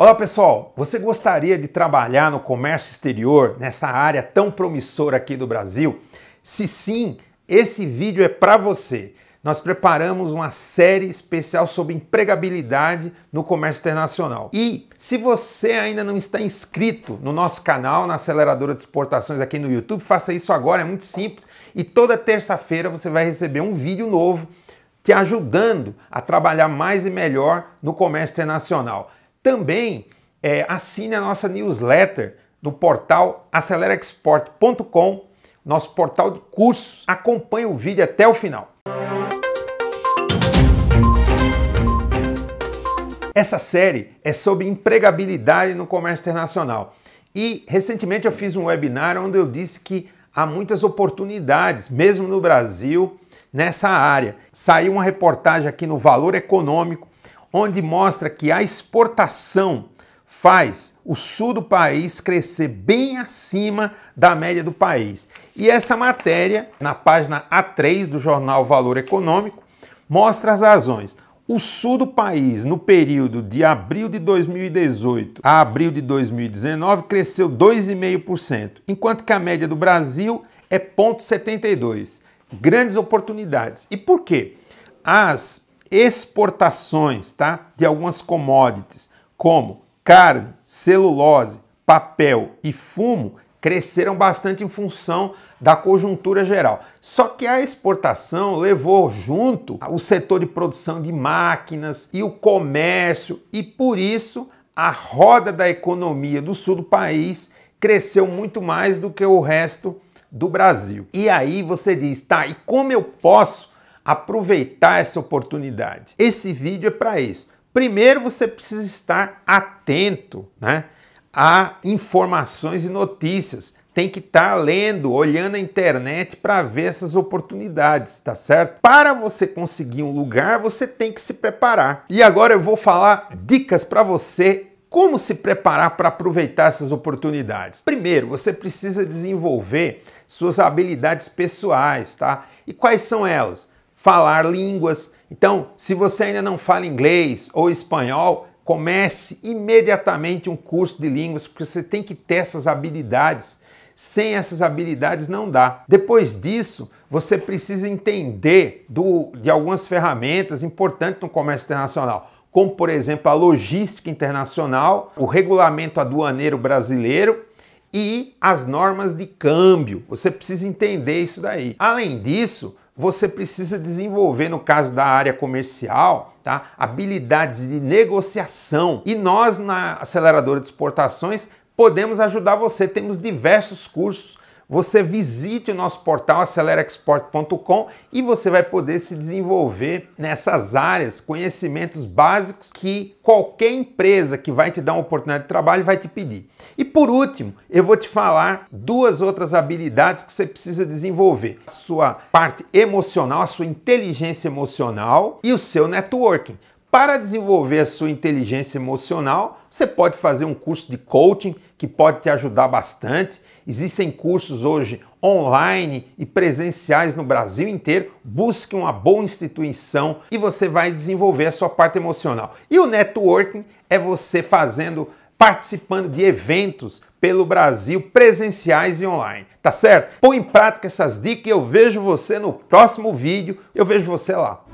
Olá pessoal, você gostaria de trabalhar no comércio exterior, nessa área tão promissora aqui do Brasil? Se sim, esse vídeo é para você. Nós preparamos uma série especial sobre empregabilidade no comércio internacional. E se você ainda não está inscrito no nosso canal, na Aceleradora de Exportações aqui no YouTube, faça isso agora, é muito simples. E toda terça-feira você vai receber um vídeo novo te ajudando a trabalhar mais e melhor no comércio internacional. Também é, assine a nossa newsletter do portal aceleraexport.com, nosso portal de cursos. Acompanhe o vídeo até o final. Essa série é sobre empregabilidade no comércio internacional. E recentemente eu fiz um webinar onde eu disse que há muitas oportunidades, mesmo no Brasil, nessa área. Saiu uma reportagem aqui no Valor Econômico onde mostra que a exportação faz o sul do país crescer bem acima da média do país. E essa matéria, na página A3 do jornal Valor Econômico, mostra as razões. O sul do país, no período de abril de 2018 a abril de 2019, cresceu 2,5%, enquanto que a média do Brasil é 0,72. Grandes oportunidades. E por quê? As exportações tá? de algumas commodities, como carne, celulose, papel e fumo, cresceram bastante em função da conjuntura geral. Só que a exportação levou junto o setor de produção de máquinas e o comércio, e por isso a roda da economia do sul do país cresceu muito mais do que o resto do Brasil. E aí você diz, tá, e como eu posso aproveitar essa oportunidade. Esse vídeo é para isso. Primeiro você precisa estar atento, né, a informações e notícias. Tem que estar tá lendo, olhando a internet para ver essas oportunidades, tá certo? Para você conseguir um lugar, você tem que se preparar. E agora eu vou falar dicas para você como se preparar para aproveitar essas oportunidades? Primeiro, você precisa desenvolver suas habilidades pessoais, tá? E quais são elas? falar línguas. Então, se você ainda não fala inglês ou espanhol, comece imediatamente um curso de línguas, porque você tem que ter essas habilidades. Sem essas habilidades não dá. Depois disso, você precisa entender do, de algumas ferramentas importantes no comércio internacional, como por exemplo a logística internacional, o regulamento aduaneiro brasileiro e as normas de câmbio. Você precisa entender isso daí. Além disso, você precisa desenvolver, no caso da área comercial, tá? habilidades de negociação. E nós, na aceleradora de exportações, podemos ajudar você. Temos diversos cursos você visite o nosso portal acelerexport.com e você vai poder se desenvolver nessas áreas, conhecimentos básicos que qualquer empresa que vai te dar uma oportunidade de trabalho vai te pedir. E por último, eu vou te falar duas outras habilidades que você precisa desenvolver: a sua parte emocional, a sua inteligência emocional e o seu networking para desenvolver a sua inteligência emocional, você pode fazer um curso de coaching que pode te ajudar bastante. Existem cursos hoje online e presenciais no Brasil inteiro. Busque uma boa instituição e você vai desenvolver a sua parte emocional. E o networking é você fazendo participando de eventos pelo Brasil presenciais e online, tá certo? Põe em prática essas dicas e eu vejo você no próximo vídeo. Eu vejo você lá.